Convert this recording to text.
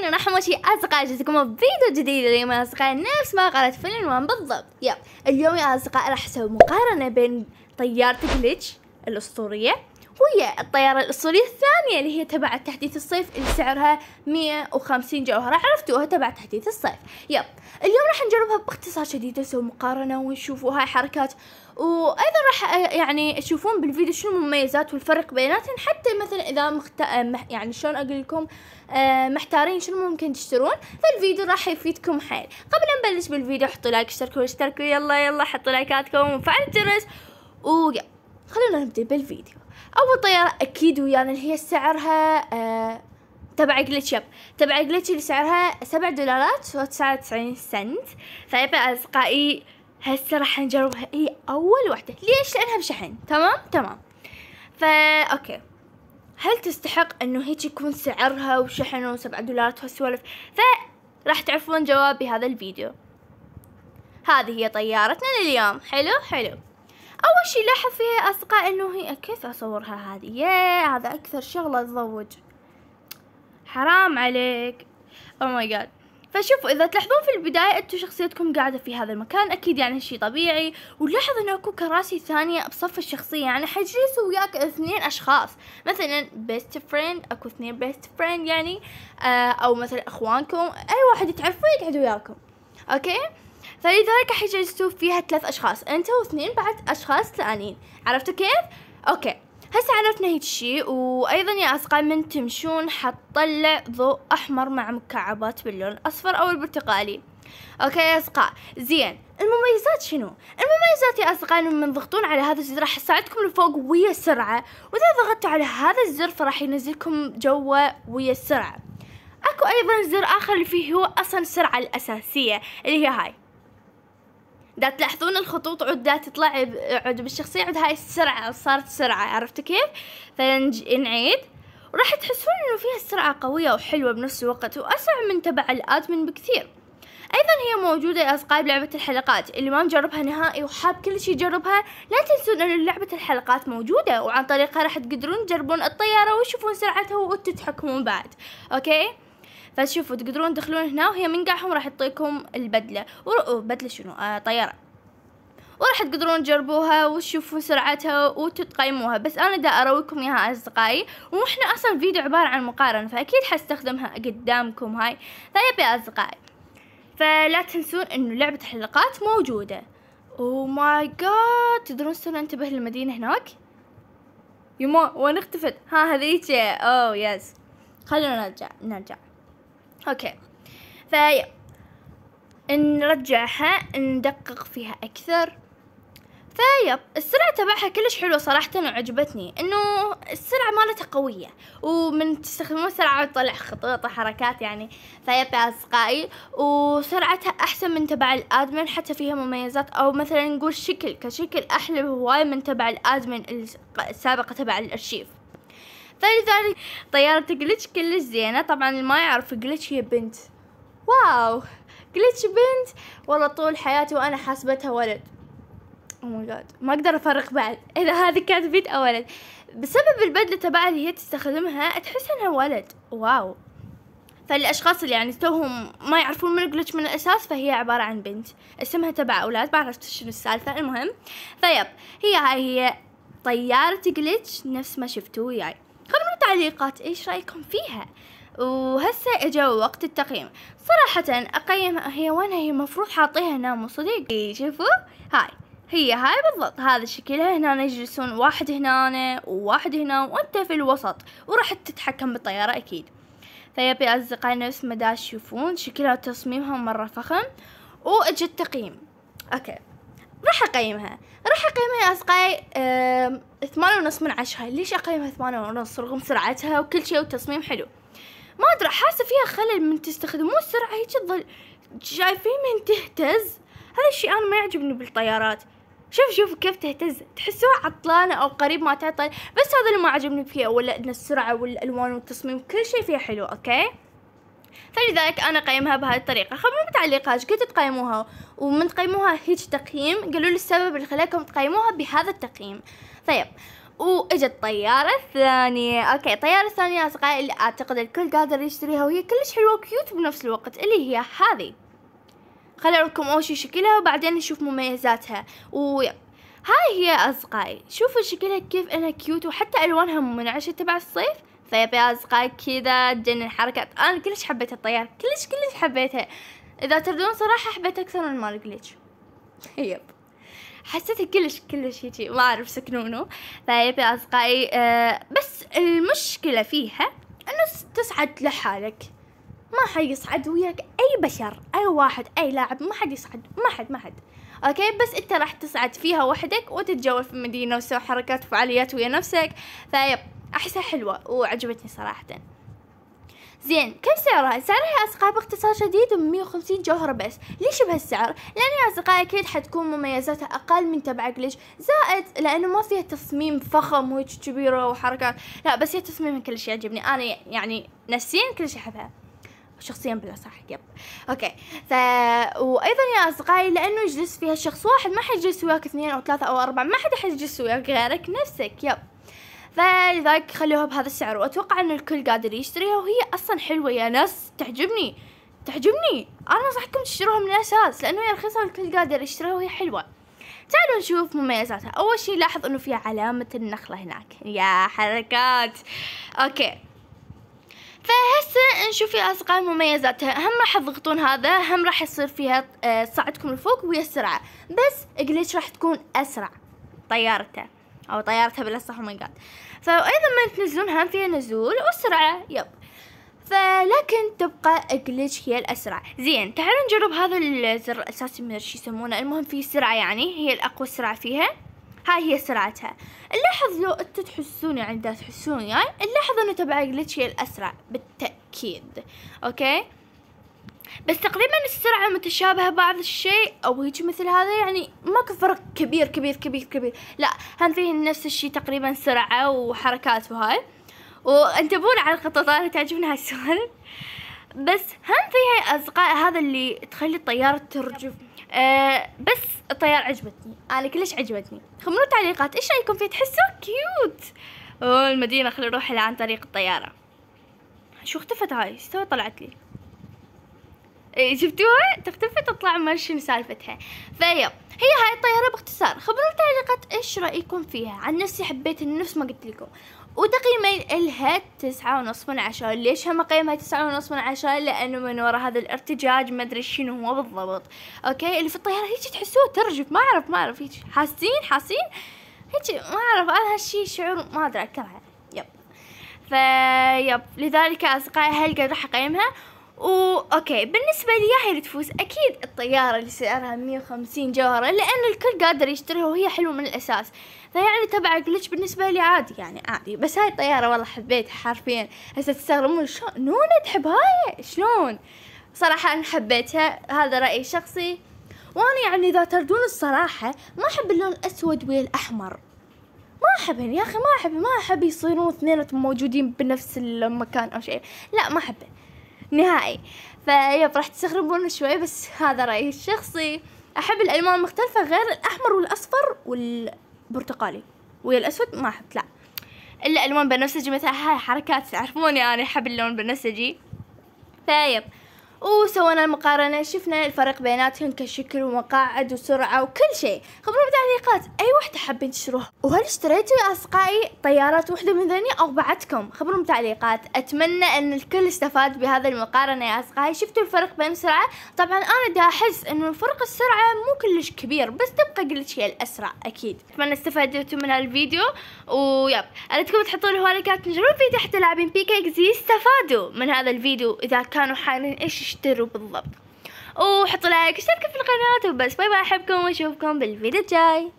متابعين راح ماشي اصدقاء جاتكم بفيديو جديد اليوم يا اصدقاء نفس ما قالت في العنوان بالضبط يب اليوم يا اصدقاء راح اسوي مقارنه بين طيارة جليتش الاسطوريه ويا الطيارة الأسطورية الثانية اللي هي تبع تحديث الصيف اللي سعرها 150 جوهرة عرفتوها تبع تحديث الصيف يب اليوم راح نجربها باختصار شديد نسوي مقارنة ونشوفوا هاي حركات وأيضا راح آه، يعني تشوفون بالفيديو شنو المميزات والفرق بيناتهم حتى مثلا إذا مخت... آه، يعني شلون أقول لكم آه، محتارين شنو ممكن تشترون فالفيديو راح يفيدكم حيل قبل نبلش بالفيديو حطوا لايك اشتركوا اشتركوا يلا يلا حطوا لايكاتكم وفعلوا الجرس ويب خلونا نبدأ بالفيديو أول طيارة أكيد ويانا يعني اللي هي سعرها آه تبع جلتش يب تبع جلتش اللي سعرها سبع دولارات وتسعة وتسعين سنت فيبا أصدقائي هسه راح نجربها هي إيه أول وحدة ليش لأنها بشحن تمام تمام فا أوكي هل تستحق انه هيك يكون سعرها وشحن وسبعة دولارات وهالسوالف فراح تعرفون جوابي هذا الفيديو هذه هي طيارتنا لليوم حلو حلو اول شي لاحظ فيها اصدقاء انه هي كيف اصورها هذه ياه هذا اكثر شغلة تزوج حرام عليك او ماي جاد فشوفوا اذا تلاحظون في البداية انتو شخصيتكم قاعدة في هذا المكان اكيد يعني شي طبيعي ولاحظ انه اكو كراسي ثانية بصف الشخصية يعني حجلسوا وياك اثنين اشخاص مثلا بيست فريند اكو اثنين بيست فريند يعني آه او مثلا اخوانكم اي واحد تعرفوه يقعد وياكم اوكي فلذلك حيجلسوا فيها ثلاث أشخاص أنت واثنين بعد أشخاص ثانيين عرفتوا كيف؟ أوكي هسا عرفنا هيك شيء وايضا يا اصدقائي من تمشون حتطلع ضوء احمر مع مكعبات باللون الاصفر او البرتقالي اوكي يا اصدقاء زين المميزات شنو المميزات يا اصدقائي انه من تضغطون على هذا الزر راح يصعدكم لفوق ويا السرعه واذا ضغطتوا على هذا الزر فراح ينزلكم جوا ويا السرعه اكو ايضا زر اخر اللي فيه هو اصلا السرعه الاساسيه اللي هي هاي دا تلاحظون الخطوط عود دا تطلع عود بالشخصية عود هاي السرعة صارت سرعة عرفت كيف فنعيد وراح تحسون انه فيها السرعة قوية وحلوة بنفس الوقت واسرع من تبع الادمن بكثير ايضا هي موجودة يا اصدقائي بلعبة الحلقات اللي ما مجربها نهائي وحاب كل شي يجربها لا تنسون ان لعبة الحلقات موجودة وعن طريقها راح تقدرون تجربون الطيارة وتشوفون سرعتها وتتحكمون بعد اوكي فشوفوا تقدرون تدخلون هنا وهي من قاعهم راح تعطيكم البدلة بدلة شنو آه طيارة وراح تقدرون تجربوها وتشوفوا سرعتها وتتقيموها بس انا دا اراويكم اياها اصدقائي واحنا اصلا فيديو عبارة عن مقارنة فاكيد حستخدمها قدامكم هاي طيب يا اصدقائي فلا تنسون انه لعبة حلقات موجودة او ماي جاد تدرون صرنا انتبه للمدينة هناك يما وين اختفت ها هذيك اوه oh يس خلونا نرجع نرجع اوكي فيا نرجعها ندقق فيها اكثر فيب السرعة تبعها كلش حلوة صراحة وعجبتني انه السرعة مالتها قوية ومن تستخدمون سرعة تطلع خطوط وحركات يعني فيب يا اصدقائي وسرعتها احسن من تبع الادمن حتى فيها مميزات او مثلا نقول شكل كشكل احلى هواي من تبع الادمن السابقة تبع الارشيف ثاني ثاني طياره جلتش كلش زينة طبعا اللي ما يعرف جلتش هي بنت واو جلتش بنت والله طول حياتي وانا حاسبتها ولد او ماي جاد ما اقدر افرق بعد اذا هذه كانت بنت او ولد بسبب البدله تبعها اللي هي تستخدمها تحس انها ولد واو فالاشخاص اللي يعني توهم ما يعرفون من الجلتش من الاساس فهي عباره عن بنت اسمها تبع اولاد ما عرفت شنو السالفه المهم فيب هي هاي هي طياره جلتش نفس ما شفتوه وياي يعني. التعليقات ايش رايكم فيها وهسه اجا وقت التقييم صراحة اقيم هي وين هي مفروض حاطيها هنا مو صديق شوفوا هاي هي هاي بالضبط هذا شكلها هنا يجلسون واحد هنا وواحد هنا وانت في الوسط وراح تتحكم بالطيارة اكيد فيبي اصدقائي نفس ما تشوفون شكلها تصميمها مرة فخم واجا التقييم اوكي راح اقيمها راح اقيمها يا اصدقائي ثمانية ونص من عشرة ليش اقيمها ثمانية ونص رغم سرعتها وكل شيء وتصميم حلو ما ادري حاسه فيها خلل من تستخدمون السرعه هيك تظل شايفين من تهتز هذا الشيء انا ما يعجبني بالطيارات شوف شوف كيف تهتز تحسوها عطلانة أو قريب ما تعطل بس هذا اللي ما عجبني فيها ولا إن السرعة والألوان والتصميم كل شيء فيها حلو أوكي فلذلك أنا قيمها بهذه الطريقة خبروا بتعليقات كيف تقيموها ومن تقيموها هيك تقييم قالوا لي السبب اللي خلاكم تقيموها بهذا التقييم طيب واجت الطيارة الثانية اوكي الطيارة الثانية اصدقائي اللي اعتقد الكل قادر يشتريها وهي كلش حلوة وكيوت بنفس الوقت اللي هي هذه خلي اوريكم اول شي شكلها وبعدين نشوف مميزاتها و هاي هي اصدقائي شوفوا شكلها كيف انها كيوت وحتى الوانها منعشة تبع الصيف طيب يا أصدقائي كذا تجنن الحركات أنا كلش حبيت الطيارة كلش كلش حبيتها إذا تردون صراحة حبيت أكثر من مال جليتش يب حسيته كلش كلش هيجي ما أعرف سكنونه طيب يا أصدقائي آه بس المشكلة فيها أنه تصعد لحالك ما حد يصعد وياك أي بشر أي واحد أي لاعب ما حد يصعد ما حد ما حد اوكي بس انت راح تصعد فيها وحدك وتتجول في المدينه وتسوي حركات وفعاليات ويا نفسك فيب احسها حلوه وعجبتني صراحه زين كم سعرها؟ سعرها يا أصدقائي باختصار شديد مية 150 جوهرة بس، ليش بهالسعر؟ لأن يا أصدقائي أكيد حتكون مميزاتها أقل من تبع ليش؟ زائد لأنه ما فيها تصميم فخم وهيج كبيرة وحركات، لا بس هي تصميمها كل شيء يعجبني، أنا يعني نفسيا كل شيء أحبها. شخصيا بلا صح يب اوكي ف وايضا يا اصدقائي لانه يجلس فيها شخص واحد ما حيجلس وياك اثنين او ثلاثه او اربعه ما حد حيجلس وياك غيرك نفسك يب فلذلك خلوها بهذا السعر واتوقع ان الكل قادر يشتريها وهي اصلا حلوه يا ناس تعجبني تعجبني انا انصحكم تشتروها من الاساس لانه هي رخيصه والكل قادر يشتريها وهي حلوه تعالوا نشوف مميزاتها اول شيء لاحظ انه فيها علامه النخله هناك يا حركات اوكي فهسه نشوف يا اصدقائي مميزاتها هم راح تضغطون هذا هم راح يصير فيها آه، صعدكم لفوق ويا السرعه بس جليتش راح تكون اسرع طيارته او طيارتها بلا صح ماي oh جاد فايضا ما تنزلونها فيها نزول وسرعه يب فلكن تبقى جلتش هي الأسرع زين تعالوا نجرب هذا الزر الأساسي من شو يسمونه المهم في سرعة يعني هي الأقوى سرعة فيها هاي هي سرعتها نلاحظ لو انتو تحسون يعني دا تحسون يعني نلاحظ انه تبع جلتش هي الأسرع بالتأكيد اوكي بس تقريبا السرعة متشابهة بعض الشيء او هيك مثل هذا يعني ماكو فرق كبير كبير كبير كبير لا هم فيه نفس الشيء تقريبا سرعة وحركات وهاي وانتبهوا على الخطوطات تعجبني هاي السوالف بس هم فيها اصدقاء هذا اللي تخلي الطيارة ترجف أه بس الطيارة عجبتني انا كلش عجبتني خمروا تعليقات ايش رايكم فيه تحسوا كيوت المدينة خلي نروح عن طريق الطيارة شو اختفت هاي استوى طلعت لي إيه، شفتوها تختفي تطلع ما شنو سالفتها فهي هي هاي الطيارة باختصار خبروني تعليقات ايش رايكم فيها عن نفسي حبيت النفس ما قلت لكم وتقييمي إلها تسعة ونص من عشرة ليش هم قيمها تسعة ونص من عشرة لأنه من وراء هذا الارتجاج ما أدري شنو هو بالضبط أوكي اللي في الطيارة هيك تحسوه ترجف ما أعرف ما أعرف هيك حاسين حاسين هيك ما أعرف أنا هالشي شعور ما أدري أكرهه يب فيب لذلك أصدقائي هلقد راح أقيمها و اوكي بالنسبة لي هي تفوز اكيد الطيارة اللي سعرها مية وخمسين جوهرة لان الكل قادر يشتريها وهي حلوة من الاساس فيعني تبع جلتش بالنسبة لي عادي يعني عادي بس هاي الطيارة والله حبيتها حرفيا هسه تستغربون شلون نونة تحب هاي شلون صراحة انا حبيتها هذا رأيي شخصي وانا يعني اذا تردون الصراحة ما احب اللون الاسود ويا الاحمر ما احبهن يا اخي ما احب ما احب يصيرون اثنين موجودين بنفس المكان او شيء لا ما احبه نهائي فيب راح تستغربون شوي بس هذا رأيي الشخصي أحب الألوان المختلفة غير الأحمر والأصفر والبرتقالي ويا الأسود ما أحب لا إلا ألوان بنفسجي مثلا هاي حركات تعرفوني أنا أحب اللون البنفسجي فيب وسوينا المقارنة شفنا الفرق بيناتهم كشكل ومقاعد وسرعة وكل شيء خبرونا بتعليقات أي وحدة حابين تشتروها وهل اشتريتوا يا أصدقائي طيارات وحدة من ذني أو بعدكم خبرونا بتعليقات أتمنى أن الكل استفاد بهذا المقارنة يا أصدقائي شفتوا الفرق بين السرعة طبعا أنا دا أحس أنه فرق السرعة مو كلش كبير بس تبقى قلت هي الأسرع أكيد أتمنى استفادتوا من الفيديو ويب أريدكم تحطوا لهوالكات نجرب في تحت لاعبين بيكا استفادوا من هذا الفيديو إذا كانوا حالين إيش اشتروا بالضبط وحطوا لايك واشتركوا في القناة وبس باي باي احبكم واشوفكم بالفيديو الجاي